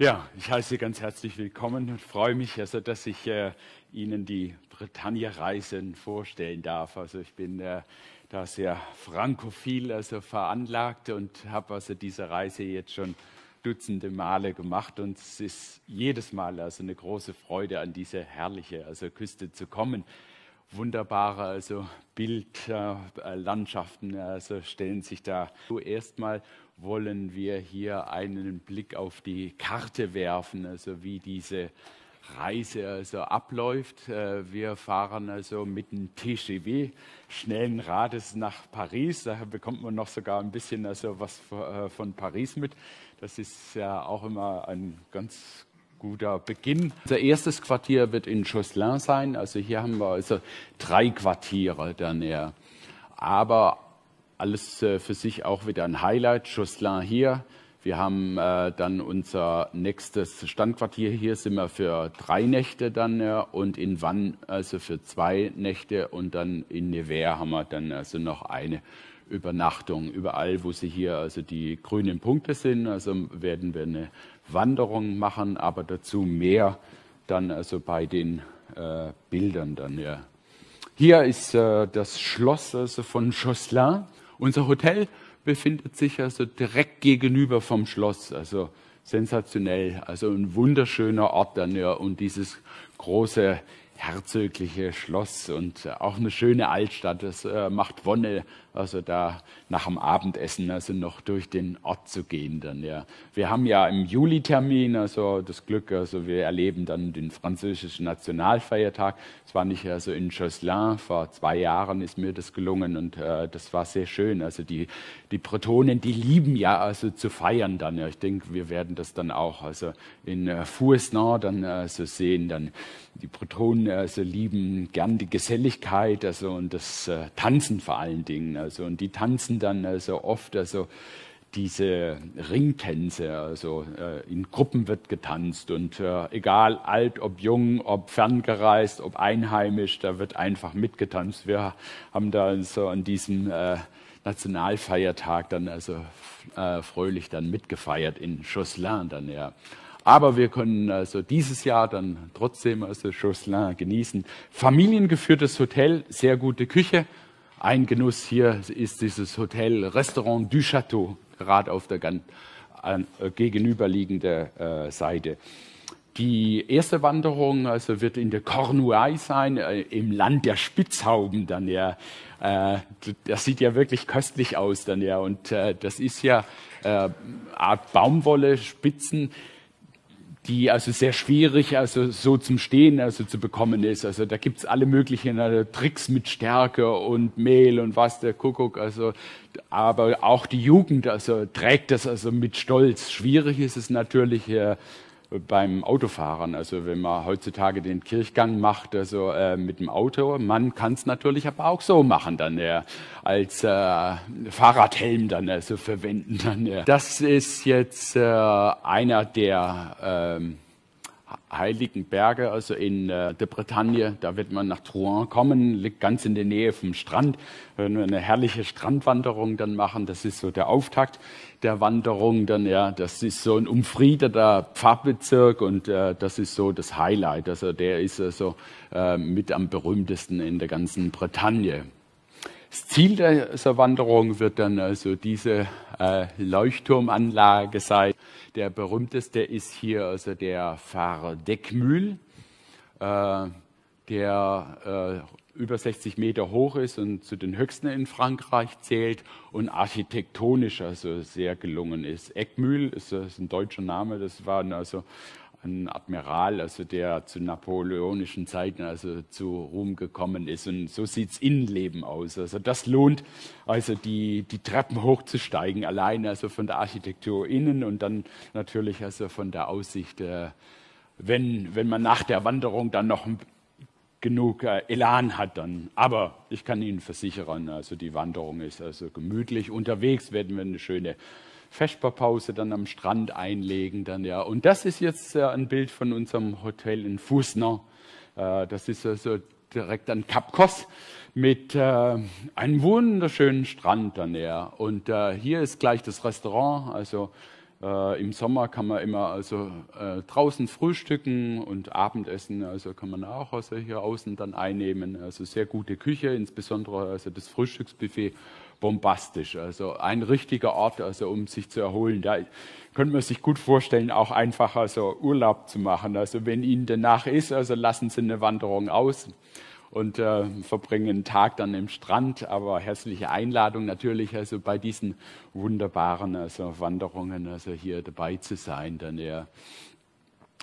Ja, ich heiße Sie ganz herzlich willkommen und freue mich, also, dass ich äh, Ihnen die Bretagne-Reisen vorstellen darf. Also ich bin äh, da sehr frankophil also veranlagt und habe also diese Reise jetzt schon dutzende Male gemacht und es ist jedes Mal also eine große Freude, an diese herrliche also Küste zu kommen wunderbare also Bildlandschaften äh, also stellen sich da. Zuerst mal wollen wir hier einen Blick auf die Karte werfen, also wie diese Reise also abläuft. Äh, wir fahren also mit dem TGV schnellen Rades nach Paris. Da bekommt man noch sogar ein bisschen also was äh, von Paris mit. Das ist ja auch immer ein ganz guter Beginn. Unser erstes Quartier wird in Josselin sein. Also hier haben wir also drei Quartiere dann eher. Aber alles äh, für sich auch wieder ein Highlight. Josselin hier. Wir haben äh, dann unser nächstes Standquartier. Hier sind wir für drei Nächte dann ja, und in Wann also für zwei Nächte und dann in Nevers haben wir dann also noch eine Übernachtung. Überall, wo sie hier also die grünen Punkte sind, also werden wir eine Wanderung machen, aber dazu mehr dann also bei den äh, Bildern dann. Ja. Hier ist äh, das Schloss also von Josselin. Unser Hotel befindet sich also direkt gegenüber vom Schloss, also sensationell, also ein wunderschöner Ort dann ja und dieses große herzögliche Schloss und äh, auch eine schöne Altstadt. Das äh, macht Wonne, also da nach dem Abendessen, also noch durch den Ort zu gehen dann, ja. Wir haben ja im Juli-Termin, also das Glück, also wir erleben dann den französischen Nationalfeiertag. Es war nicht also in Jocelyn, vor zwei Jahren ist mir das gelungen und äh, das war sehr schön. Also die, die Bretonen, die lieben ja also zu feiern dann, ja. Ich denke, wir werden das dann auch also in äh, Fourcen dann äh, so sehen, dann die Bretonen also lieben gern die Geselligkeit also und das äh, Tanzen vor allen Dingen also und die tanzen dann also oft also diese Ringtänze, also äh, in Gruppen wird getanzt und äh, egal alt, ob jung, ob ferngereist, ob einheimisch, da wird einfach mitgetanzt. Wir haben da so an diesem äh, Nationalfeiertag dann also äh, fröhlich dann mitgefeiert in Josselin dann ja. Aber wir können also dieses Jahr dann trotzdem also Jocelyn genießen. Familiengeführtes Hotel, sehr gute Küche. Ein Genuss hier ist dieses Hotel Restaurant du Château, gerade auf der ganz, äh, gegenüberliegenden äh, Seite. Die erste Wanderung also wird in der Cornouaille sein, äh, im Land der Spitzhauben dann ja. Äh, das sieht ja wirklich köstlich aus dann ja. Und äh, das ist ja äh, Art Baumwolle, Spitzen die also sehr schwierig also so zum Stehen also zu bekommen ist. Also da gibt's alle möglichen also Tricks mit Stärke und Mehl und was der Kuckuck. Also aber auch die Jugend also trägt das also mit Stolz. Schwierig ist es natürlich. Äh, beim Autofahren. Also wenn man heutzutage den Kirchgang macht, also äh, mit dem Auto, man kann es natürlich aber auch so machen dann äh, als äh, Fahrradhelm dann also verwenden dann. Das ist jetzt äh, einer der ähm, heiligen Berge, also in äh, der Bretagne. Da wird man nach Rouen kommen, liegt ganz in der Nähe vom Strand. Wenn äh, wir eine herrliche Strandwanderung dann machen, das ist so der Auftakt der Wanderung. Dann ja, das ist so ein umfriedeter Pfarrbezirk und äh, das ist so das Highlight. Also der ist also äh, mit am berühmtesten in der ganzen Bretagne. Das Ziel dieser Wanderung wird dann also diese äh, Leuchtturmanlage sein, der berühmteste ist hier also der Pfarrer Deckmühl, äh, der äh, über 60 Meter hoch ist und zu den höchsten in Frankreich zählt und architektonisch also sehr gelungen ist. Eckmühl ist, äh, ist ein deutscher Name, das waren also ein Admiral, also der zu napoleonischen Zeiten also zu Ruhm gekommen ist. Und so sieht's Innenleben aus. Also das lohnt, also die, die Treppen hochzusteigen, allein also von der Architektur innen und dann natürlich also von der Aussicht, äh, wenn, wenn man nach der Wanderung dann noch genug äh, Elan hat dann. Aber ich kann Ihnen versichern, also die Wanderung ist also gemütlich. Unterwegs werden wir eine schöne Vesperpause dann am Strand einlegen dann ja. Und das ist jetzt äh, ein Bild von unserem Hotel in Fusner. Äh, das ist also direkt an Kap Kos mit äh, einem wunderschönen Strand dann ja. Und äh, hier ist gleich das Restaurant, also äh, Im Sommer kann man immer also äh, draußen frühstücken und Abendessen, also kann man auch also hier außen dann einnehmen. Also sehr gute Küche, insbesondere also das Frühstücksbuffet bombastisch. Also ein richtiger Ort, also um sich zu erholen. Da könnte man sich gut vorstellen, auch einfach also Urlaub zu machen. Also wenn Ihnen danach ist, also lassen Sie eine Wanderung aus und äh, verbringen einen Tag dann im Strand. Aber herzliche Einladung natürlich, also bei diesen wunderbaren also Wanderungen also hier dabei zu sein. Dann ja,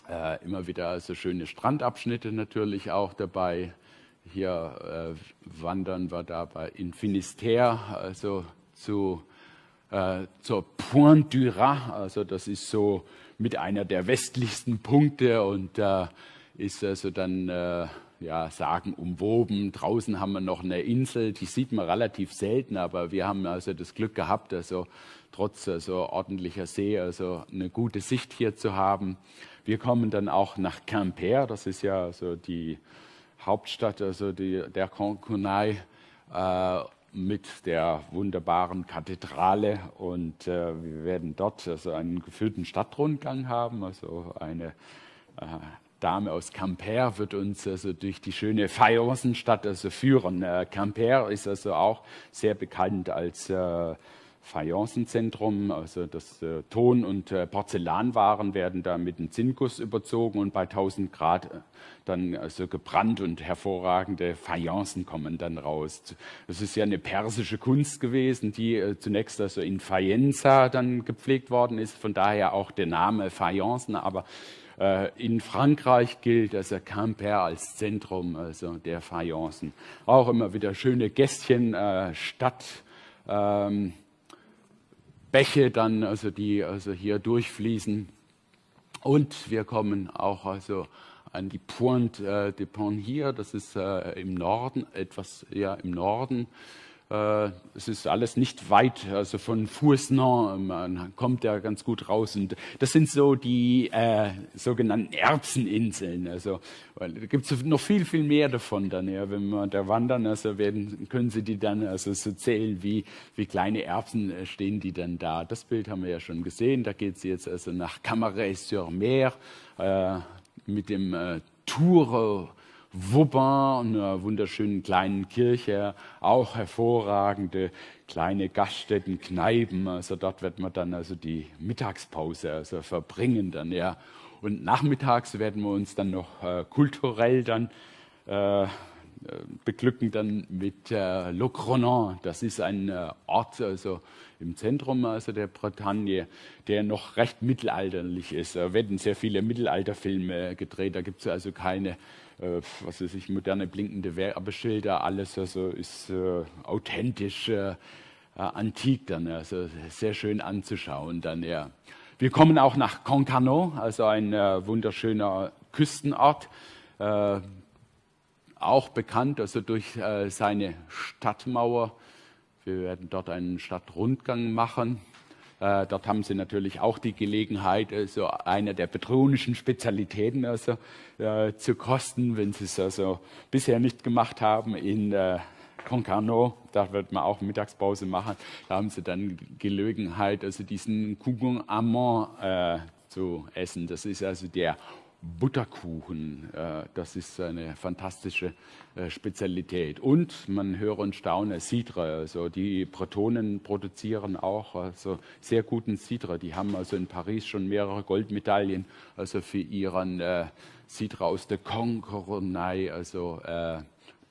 äh, immer wieder also schöne Strandabschnitte natürlich auch dabei. Hier äh, wandern wir dabei in Finisterre, also zu äh, zur Pointe du Rat. Also das ist so mit einer der westlichsten Punkte und äh, ist also dann äh, ja, umwoben. Draußen haben wir noch eine Insel, die sieht man relativ selten, aber wir haben also das Glück gehabt, also trotz also ordentlicher See, also eine gute Sicht hier zu haben. Wir kommen dann auch nach Quimper, das ist ja so die Hauptstadt also die, der Konkunai, äh, mit der wunderbaren Kathedrale und äh, wir werden dort also einen geführten Stadtrundgang haben, also eine äh, Dame aus Camper wird uns also durch die schöne Feiersenstadt also führen. Äh, Camper ist also auch sehr bekannt als äh, Fayencenzentrum, also das äh, Ton- und äh, Porzellanwaren werden da mit einem Zinkus überzogen und bei 1000 Grad äh, dann also gebrannt und hervorragende Fayencen kommen dann raus. Das ist ja eine persische Kunst gewesen, die äh, zunächst also in Faenza dann gepflegt worden ist, von daher auch der Name Fayencen, aber äh, in Frankreich gilt, also Camper als Zentrum also der Fayencen. Auch immer wieder schöne Gästchen, äh, Stadt. Ähm, Bäche dann, also die also hier durchfließen. Und wir kommen auch also an die Pointe äh, de Pont hier, das ist äh, im Norden, etwas ja im Norden äh, es ist alles nicht weit, also von Fußnon, ähm, man kommt ja ganz gut raus. Und das sind so die äh, sogenannten Erbseninseln. Also da gibt es noch viel, viel mehr davon dann. Ja. Wenn wir da wandern, also werden, können Sie die dann also so zählen, wie, wie kleine Erbsen äh, stehen die dann da. Das Bild haben wir ja schon gesehen. Da geht es jetzt also nach Camaret-sur-Mer äh, mit dem äh, Tour Wupper, einer wunderschönen kleinen Kirche, auch hervorragende kleine Gaststätten, Kneipen. Also dort wird man dann also die Mittagspause also verbringen dann, ja. Und nachmittags werden wir uns dann noch äh, kulturell dann äh, äh beglücken dann mit äh, Le Cronan. Das ist ein äh, Ort also im Zentrum also der Bretagne, der noch recht mittelalterlich ist. Da werden sehr viele Mittelalterfilme gedreht. Da gibt es also keine äh, was weiß ich, moderne blinkende Werbeschilder, alles also ist äh, authentisch, äh, äh, antik dann, also sehr schön anzuschauen dann, ja. Wir kommen auch nach Concarneau, also ein äh, wunderschöner Küstenort, äh, auch bekannt also durch seine Stadtmauer. Wir werden dort einen Stadtrundgang machen äh, dort haben sie natürlich auch die Gelegenheit, äh, so eine der petronischen Spezialitäten also, äh, zu kosten, wenn sie es also bisher nicht gemacht haben in äh, Concarneau. Da wird man auch Mittagspause machen. Da haben sie dann Gelegenheit, also diesen Cougon Amand äh, zu essen. Das ist also der Butterkuchen. Äh, das ist eine fantastische äh, Spezialität. Und man höre und staune, Sidra. Also die Bretonen produzieren auch also sehr guten Sidra. Die haben also in Paris schon mehrere Goldmedaillen also für ihren äh, Sidra aus der Konkoronei also,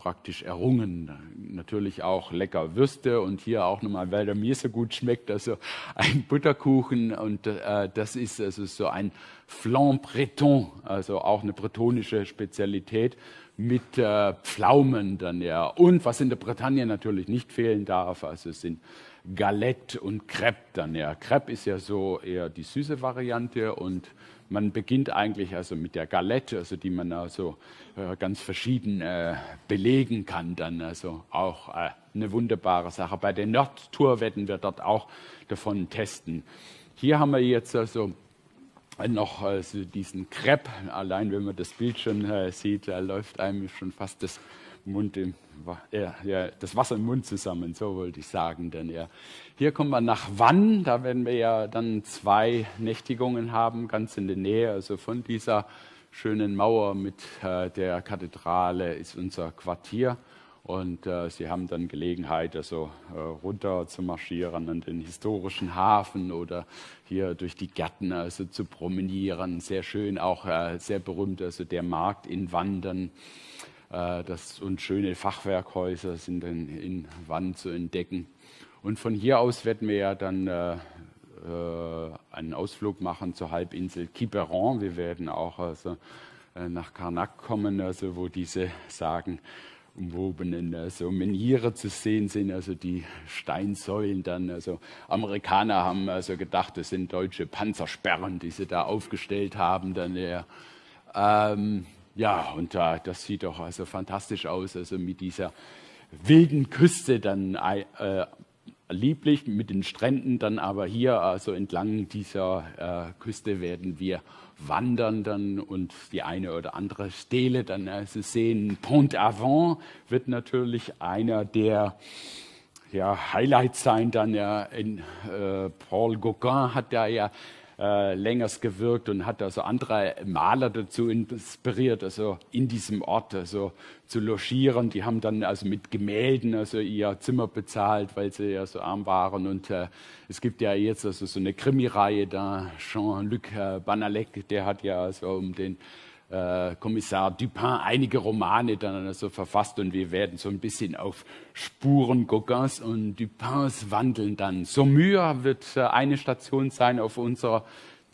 praktisch errungen. Natürlich auch lecker Würste und hier auch nochmal, weil der mir so gut schmeckt, also ein Butterkuchen und äh, das ist also so ein Flan Breton, also auch eine bretonische Spezialität mit äh, Pflaumen dann ja. Und was in der Bretagne natürlich nicht fehlen darf, also sind Galette und Crepe dann ja. Crepe ist ja so eher die süße Variante und man beginnt eigentlich also mit der Galette, also die man also äh, ganz verschieden äh, belegen kann dann. Also auch äh, eine wunderbare Sache. Bei den Nordtour werden wir dort auch davon testen. Hier haben wir jetzt also noch also diesen Crepe. Allein wenn man das Bild schon äh, sieht, da läuft einem schon fast das Mund im, äh, ja, das Wasser im Mund zusammen, so wollte ich sagen. Denn ja. Hier kommen wir nach Wann, da werden wir ja dann zwei Nächtigungen haben, ganz in der Nähe. Also von dieser schönen Mauer mit äh, der Kathedrale ist unser Quartier. Und äh, sie haben dann Gelegenheit, also äh, runter zu marschieren an den historischen Hafen oder hier durch die Gärten also zu promenieren. Sehr schön, auch äh, sehr berühmt, also der Markt in Wandern. Äh, das und schöne Fachwerkhäuser sind dann in Wann zu entdecken. Und von hier aus werden wir ja dann äh, äh, einen Ausflug machen zur Halbinsel Quiberon. Wir werden auch also, äh, nach Karnak kommen, also wo diese Sagen umwobenen also Meniere zu sehen sind, also die Steinsäulen dann. Also Amerikaner haben also gedacht, das sind deutsche Panzersperren, die sie da aufgestellt haben. Dann der, ähm, ja, und äh, das sieht doch also fantastisch aus, also mit dieser wilden Küste dann äh, lieblich mit den Stränden, dann aber hier also entlang dieser äh, Küste werden wir wandern dann und die eine oder andere Stele dann also sehen. Pont Avant wird natürlich einer der ja, Highlights sein dann ja in, äh, Paul Gauguin hat da ja äh, längers gewirkt und hat also andere Maler dazu inspiriert, also in diesem Ort also zu logieren. Die haben dann also mit Gemälden also ihr Zimmer bezahlt, weil sie ja so arm waren. Und äh, es gibt ja jetzt also so eine Krimireihe da, Jean-Luc äh, Banalek, der hat ja also um den äh, Kommissar Dupin einige Romane dann so verfasst und wir werden so ein bisschen auf Spuren Gauguins und Dupins wandeln dann. Saumur wird äh, eine Station sein auf unserer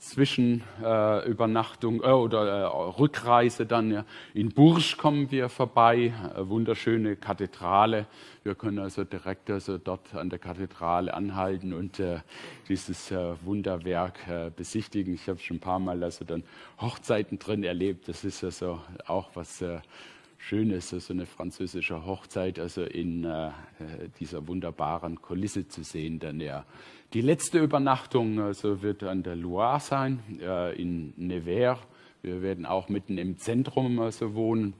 Zwischenübernachtung äh, äh, oder äh, Rückreise dann. Ja. In Bursch kommen wir vorbei, äh, wunderschöne Kathedrale. Wir können also direkt also dort an der Kathedrale anhalten und äh, dieses äh, Wunderwerk äh, besichtigen. Ich habe schon ein paar Mal also dann Hochzeiten drin erlebt. Das ist also auch was Äh, schön ist, so eine französische Hochzeit also in äh, äh dieser wunderbaren Kulisse zu sehen. Dann ja. Die letzte Übernachtung also wird an der Loire sein, äh, in Nevers. Wir werden auch mitten im Zentrum also wohnen.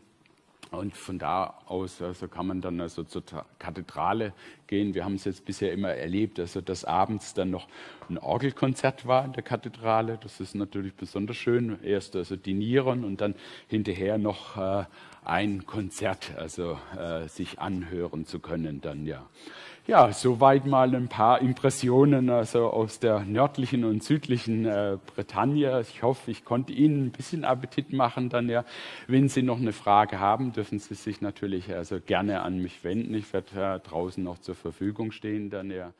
Und von da aus also kann man dann also zur Kathedrale gehen. Wir haben es jetzt bisher immer erlebt, also dass abends dann noch ein Orgelkonzert war in der Kathedrale. Das ist natürlich besonders schön. Erst also die und dann hinterher noch äh, ein Konzert, also äh, sich anhören zu können dann ja. Ja, soweit mal ein paar Impressionen also aus der nördlichen und südlichen äh, Bretagne. Ich hoffe, ich konnte Ihnen ein bisschen Appetit machen dann ja. Wenn Sie noch eine Frage haben, dürfen Sie sich natürlich also gerne an mich wenden. Ich werde äh, draußen noch zur Verfügung stehen, dann ja